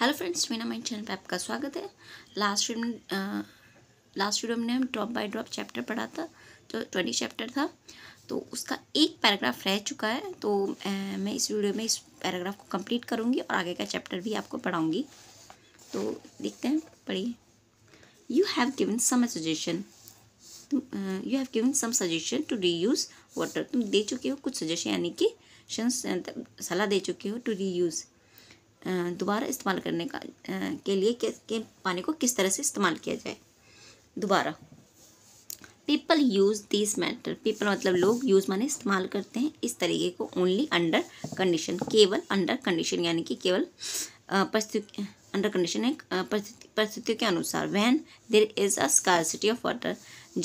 Hello friends Meena mind channel पे आपका स्वागत है लास्ट वीडियो लास्ट वीडियो में हम ड्रॉप बाय ड्रॉप चैप्टर पढ़ा था तो ट्वेंटी चैप्टर था तो उसका एक पैराग्राफ रह चुका है तो आ, मैं इस वीडियो में इस पैराग्राफ को कंप्लीट करूँगी और आगे का चैप्टर भी आपको पढ़ाऊँगी तो देखते हैं पढ़िए you have given some suggestion you have given some suggestion to reuse water तुम दे चुके हो कुछ सजेशन यानी कि सलाह दे चुके हो टू री यूज़ दोबारा इस्तेमाल करने का के लिए के, के पानी को किस तरह से इस्तेमाल किया जाए दोबारा people use this matter people मतलब लोग यूज़ माने इस्तेमाल करते हैं इस तरीके को ओनली अंडर कंडीशन केवल अंडर कंडीशन यानी कि केवल परिस्थिति अंडर कंडीशन है परिस्थितियों के अनुसार when there is a scarcity of water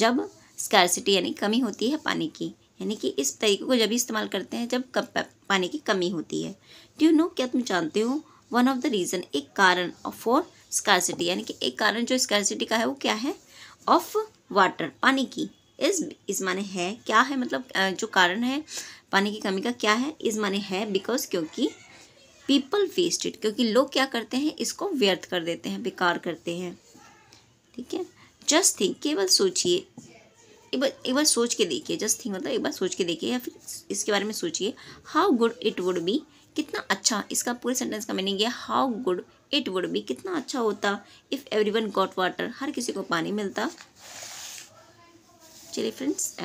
जब स्कारसिटी यानी कमी होती है पानी की यानी कि इस तरीके को जब इस्तेमाल करते हैं जब कम पानी की कमी होती है डू यू नो क्या तुम जानते हो वन ऑफ द रीज़न एक कारण फॉर स्कारसिटी यानी कि एक कारण जो स्कारसिटी का है वो क्या है ऑफ वाटर पानी की इस इस माने है क्या है मतलब जो कारण है पानी की कमी का क्या है इस माने है बिकॉज क्योंकि पीपल वेस्टेड क्योंकि लोग क्या करते हैं इसको व्यर्थ कर देते हैं बेकार करते हैं ठीक है जस्ट थिंक केवल सोचिए एक बार एक बार सोच के देखिए जस्ट थिंक मतलब एक बार सोच के देखिए या फिर इसके बारे में सोचिए how good it would be कितना अच्छा इसका पूरे सेंटेंस का मीनिंग है how good it would be कितना अच्छा होता if everyone got water हर किसी को पानी मिलता चलिए फ्रेंड्स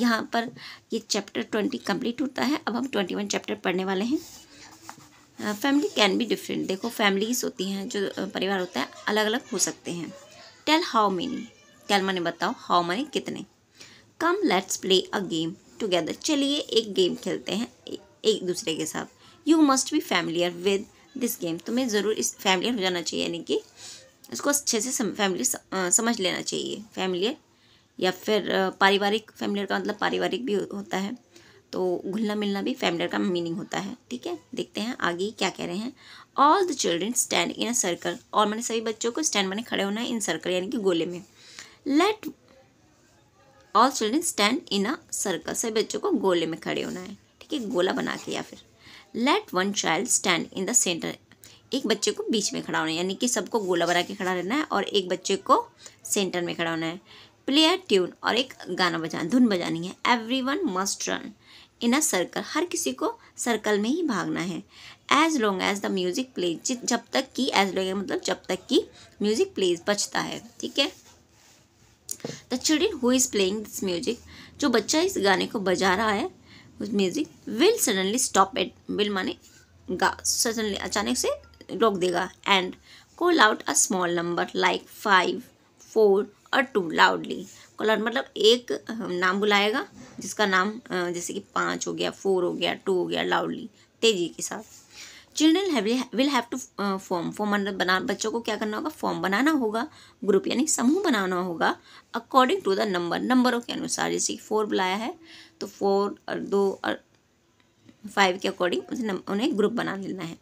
यहाँ पर ये चैप्टर ट्वेंटी कंप्लीट होता है अब हम ट्वेंटी वन चैप्टर पढ़ने वाले हैं फैमिली कैन बी डिफरेंट देखो फैमिलीज होती हैं जो परिवार होता है अलग अलग हो सकते हैं टेल हाउ मेनी टेल माने बताओ हाउ माने कितने come let's play a game together चलिए एक गेम खेलते हैं एक दूसरे के साथ you must be familiar with this game तुम्हें ज़रूर इस फैमिलियर हो जाना चाहिए यानी कि इसको अच्छे से सम, फैमिली स, आ, समझ लेना चाहिए फैमिलियर या फिर पारिवारिक फैमिलियर का मतलब पारिवारिक भी हो, होता है तो घुलना मिलना भी फैमिलियर का मीनिंग होता है ठीक है देखते हैं आगे क्या कह रहे हैं all the children stand in a circle और मैंने सभी बच्चों को स्टैंड बने खड़े होना है इन सर्कल यानी कि गोले में let all children stand in a circle सभी बच्चों को गोले में खड़े होना है ठीक है गोला बना के या फिर let one child stand in the centre एक बच्चे को बीच में खड़ा होना है यानी कि सबको गोला बना के खड़ा रहना है और एक बच्चे को सेंटर में खड़ा होना है प्ले अ ट्यून और एक गाना बजाना धुन बजानी है everyone must run in a circle हर किसी को सर्कल में ही भागना है as long as the music play जब तक कि एज लॉन्ग मतलब जब तक कि म्यूज़िक प्लेज बचता है ठीक है the children who is playing this music जो बच्चा इस गाने को बजा रहा है उस music will suddenly stop at will माने गा सडनली अचानक से रोक देगा and call out a small number like five four और टू लाउडली कॉल आउट मतलब एक नाम बुलाएगा जिसका नाम जैसे कि पाँच हो गया फोर हो गया टू हो गया लाउडली तेजी के साथ children will have to form form बना बच्चों को क्या करना होगा फॉर्म बनाना होगा ग्रुप यानी समूह बनाना होगा अकॉर्डिंग टू द नंबर नंबरों के अनुसार जैसे फोर बुलाया है तो फोर और दो और फाइव के अकॉर्डिंग उन्हें ग्रुप बना लेना है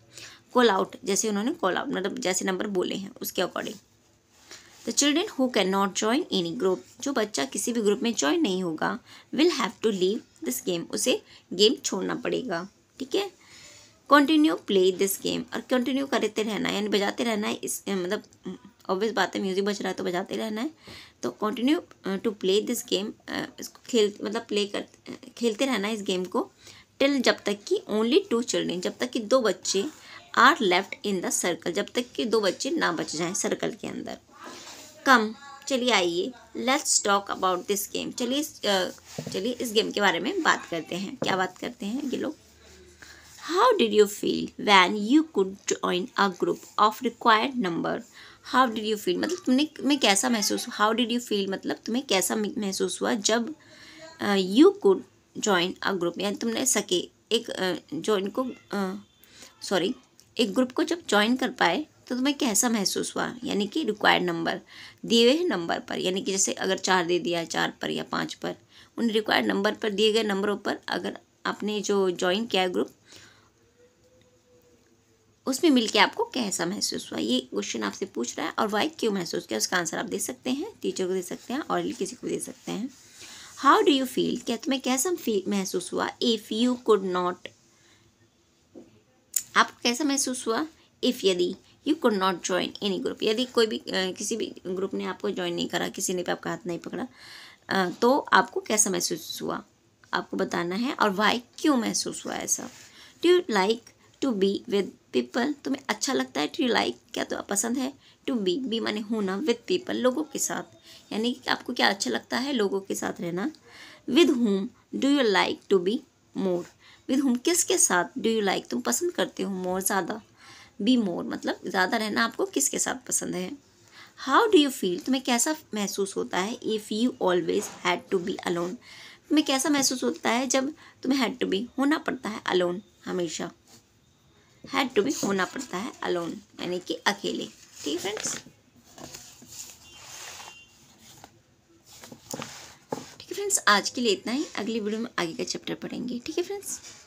कॉल आउट जैसे उन्होंने कॉल आउट मतलब जैसे नंबर बोले हैं उसके according the children who can not join any group जो बच्चा किसी भी ग्रुप में ज्वाइन नहीं होगा will have to leave this game उसे गेम छोड़ना पड़ेगा ठीक है कंटिन्यू प्ले दिस गेम और कंटिन्यू करते रहना है यानी बजाते रहना है इस मतलब ऑब्वियस बात है म्यूज़िक बज रहा है तो बजाते रहना है तो continue to play this game इसको खेल मतलब प्ले कर खेलते रहना है इस गेम को टिल जब तक कि ओनली टू चिल्ड्रेन जब तक कि दो बच्चे are left in the circle जब तक कि दो बच्चे ना बच जाएँ सर्कल के अंदर कम चलिए आइए let's talk about this game चलिए चलिए इस गेम के बारे में बात करते हैं क्या बात करते हैं ये लोग How did you feel when you could join a group of required number? How did you feel? मतलब तुमने मैं कैसा महसूस हुआ हाउ डिड यू फील मतलब तुम्हें कैसा महसूस हुआ मतलब जब you could join a group यानी तुमने सके एक uh, जो इनको सॉरी एक ग्रुप को जब ज्वाइन कर पाए तो तुम्हें कैसा महसूस हुआ यानी कि रिक्वायर्ड नंबर दिए हुए नंबर पर यानी कि जैसे अगर चार दे दिया चार पर या पाँच पर उन रिक्वायर्ड नंबर पर दिए गए नंबरों पर अगर आपने जो ज्वाइन किया है ग्रुप उसमें मिलके आपको कैसा महसूस हुआ ये क्वेश्चन आपसे पूछ रहा है और वाई क्यों महसूस किया उसका आंसर आप दे सकते हैं टीचर को दे सकते हैं और किसी को दे सकते हैं हाउ डू यू फील क्या तुम्हें कैसा फील महसूस हुआ इफ़ यू कुड नॉट आपको कैसा महसूस हुआ इफ़ यदि you could not join any group यदि कोई भी आ, किसी भी ग्रुप ने आपको ज्वाइन नहीं करा किसी ने भी आपका हाथ नहीं पकड़ा आ, तो आपको कैसा महसूस हुआ आपको बताना है और वाई क्यों महसूस हुआ ऐसा do you like to be with people तुम्हें अच्छा लगता है टू यू लाइक क्या तो पसंद है टू बी बी माने होना विद पीपल लोगों के साथ यानी कि आपको क्या अच्छा लगता है लोगों के साथ रहना with whom do you like to be more with whom किसके साथ डू यू लाइक तुम पसंद करते हो मोर ज़्यादा बी मोर मतलब ज़्यादा रहना आपको किसके साथ पसंद है हाउ डू यू फील तुम्हें कैसा महसूस होता है if you always had to be alone तुम्हें कैसा महसूस होता है जब तुम्हें हैड टू बी होना पड़ता है अलोन हमेशा हैड टू बी होना पड़ता है अलोन यानी कि अकेले ठीक है फ्रेंड्स ठीक है फ्रेंड्स आज के लिए इतना ही अगली वीडियो में आगे का चैप्टर पढ़ेंगे ठीक है फ्रेंड्स